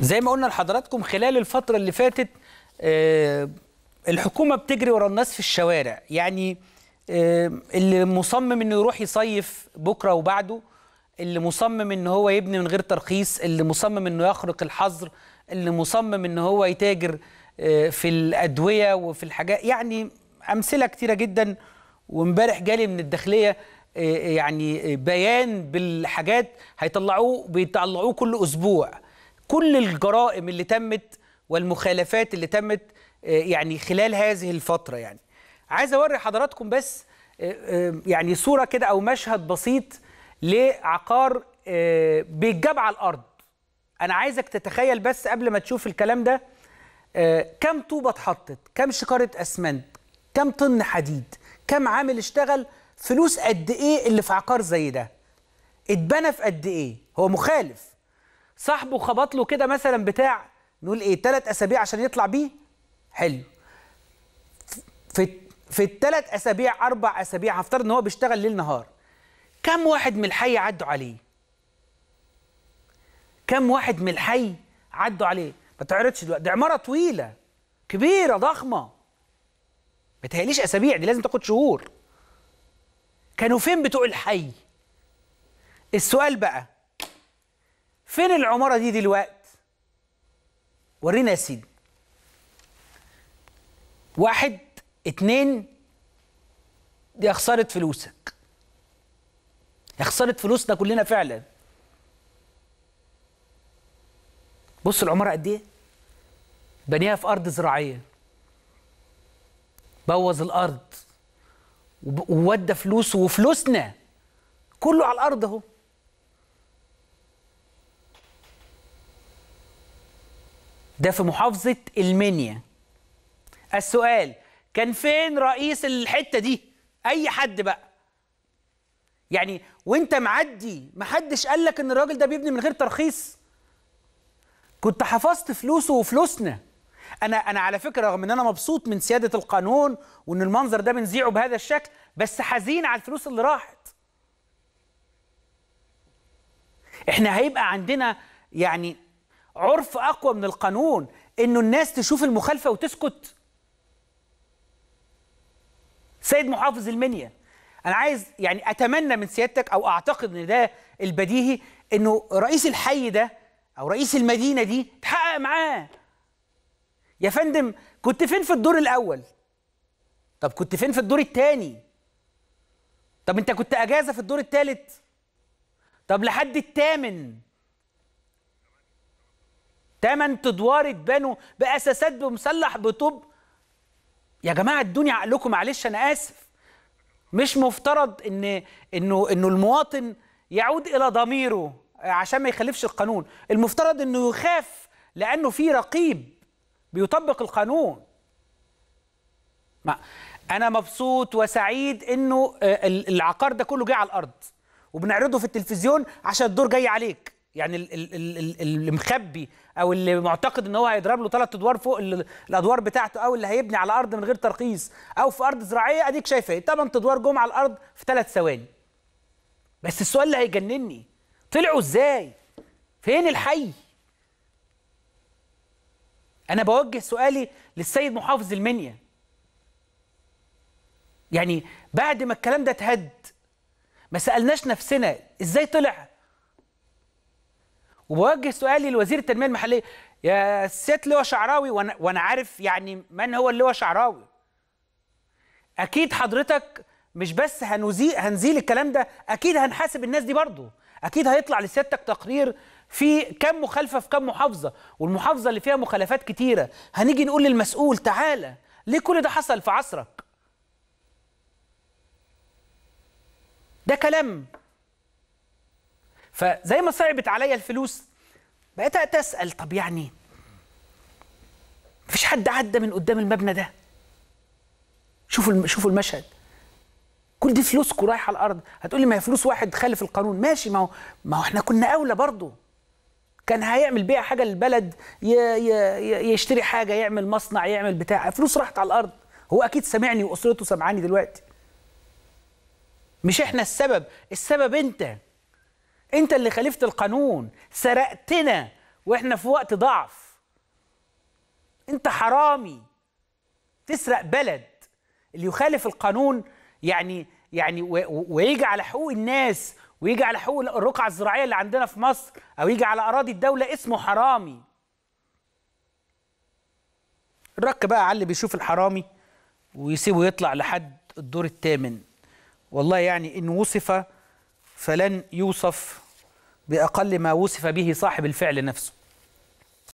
زي ما قلنا لحضراتكم خلال الفترة اللي فاتت آه، الحكومة بتجري ورا الناس في الشوارع يعني آه، اللي مصمم انه يروح يصيف بكرة وبعده اللي مصمم انه هو يبني من غير ترخيص اللي مصمم انه يخرق الحظر اللي مصمم انه هو يتاجر آه، في الادويه وفي الحاجات يعني امثله كتيره جدا وامبارح جالي من الداخليه يعني بيان بالحاجات هيطلعوه بيطلعوه كل اسبوع كل الجرائم اللي تمت والمخالفات اللي تمت آه، يعني خلال هذه الفترة يعني عايز أوري حضراتكم بس آه، آه، يعني صورة كده أو مشهد بسيط لعقار بيتجاب على الأرض أنا عايزك تتخيل بس قبل ما تشوف الكلام ده كم طوبة اتحطت كم شكارة أسمنت كم طن حديد كم عامل اشتغل فلوس قد إيه اللي في عقار زي ده اتبنى في قد إيه هو مخالف صاحبه خبط له كده مثلا بتاع نقول ايه ثلاث اسابيع عشان يطلع بيه حلو في في الثلاث اسابيع اربع اسابيع هفترض ان هو بيشتغل ليل نهار كم واحد من الحي عدوا عليه كم واحد من الحي عدوا عليه ما تعرضش دلوقتي دي عماره طويله كبيره ضخمه ما تهيأليش اسابيع دي لازم تاخد شهور كانوا فين بتوع الحي السؤال بقى فين العمارة دي دلوقت ورينا يا سيدي واحد اتنين دي خسارة فلوسك يا خسارة فلوسنا كلنا فعلا بص العمارة قد ايه بنيها في أرض زراعية بوظ الأرض وودى فلوسه وفلوسنا كله على الأرض اهو ده في محافظة المنيا السؤال كان فين رئيس الحتة دي أي حد بقى يعني وانت معدي محدش قال لك ان الراجل ده بيبني من غير ترخيص كنت حفظت فلوسه وفلوسنا انا انا على فكره رغم ان انا مبسوط من سياده القانون وان المنظر ده بنذيعه بهذا الشكل بس حزين على الفلوس اللي راحت احنا هيبقى عندنا يعني عرف اقوى من القانون انه الناس تشوف المخالفه وتسكت سيد محافظ المنيا انا عايز يعني اتمنى من سيادتك او اعتقد ان ده البديهي انه رئيس الحي ده او رئيس المدينه دي تحقق معاه يا فندم كنت فين في الدور الاول طب كنت فين في الدور الثاني طب انت كنت اجازه في الدور الثالث طب لحد الثامن تمن ادوار اتبنوا باساسات بمسلح بطوب يا جماعه ادوني عقلكم معلش انا اسف مش مفترض ان انه انه المواطن يعود الى ضميره عشان ما يخالفش القانون المفترض انه يخاف لانه في رقيب بيطبق القانون ما انا مبسوط وسعيد انه آه، العقار ده كله جه على الارض وبنعرضه في التلفزيون عشان الدور جاي عليك يعني اللي مخبي او اللي معتقد ان هو هيضرب له ثلاث ادوار فوق الادوار بتاعته او اللي هيبني على ارض من غير ترخيص او في ارض زراعيه اديك شايفه ايه ثمان ادوار جم على الارض في ثلاث ثواني بس السؤال اللي هيجنني طلعوا ازاي فين الحي انا بوجه سؤالي للسيد محافظ المنيا يعني بعد ما الكلام ده اتهد ما سالناش نفسنا ازاي طلع وبوجه سؤالي لوزير التنميه المحليه يا سياده لواء شعراوي وانا وانا عارف يعني من هو اللواء شعراوي اكيد حضرتك مش بس هنزيل هنزيل الكلام ده اكيد هنحاسب الناس دي برضه اكيد هيطلع لسيادتك تقرير في كم مخالفه في كم محافظه والمحافظه اللي فيها مخالفات كتيره هنيجي نقول للمسؤول تعالى ليه كل ده حصل في عصرك ده كلام فزي ما صعبت عليا الفلوس بقيت اتسال طب يعني مفيش حد عدى من قدام المبنى ده شوفوا شوفوا المشهد كل دي فلوسكم رايحه على الارض هتقول لي ما هي فلوس واحد خالف القانون ماشي ما هو ما هو احنا كنا اولى برضه كان هيعمل بيها حاجه للبلد ي... ي... يشتري حاجه يعمل مصنع يعمل بتاع فلوس راحت على الارض هو اكيد سامعني واسرته سامعاني دلوقتي مش احنا السبب السبب انت انت اللي خالفت القانون سرقتنا واحنا في وقت ضعف انت حرامي تسرق بلد اللي يخالف القانون يعني يعني ويجي على حقوق الناس ويجي على حقوق الرقعة الزراعية اللي عندنا في مصر أو يجي على أراضي الدولة اسمه حرامي الرك بقى على اللي بيشوف الحرامي ويسيبه يطلع لحد الدور الثامن والله يعني إن وصف فلن يوصف بأقل ما وصف به صاحب الفعل نفسه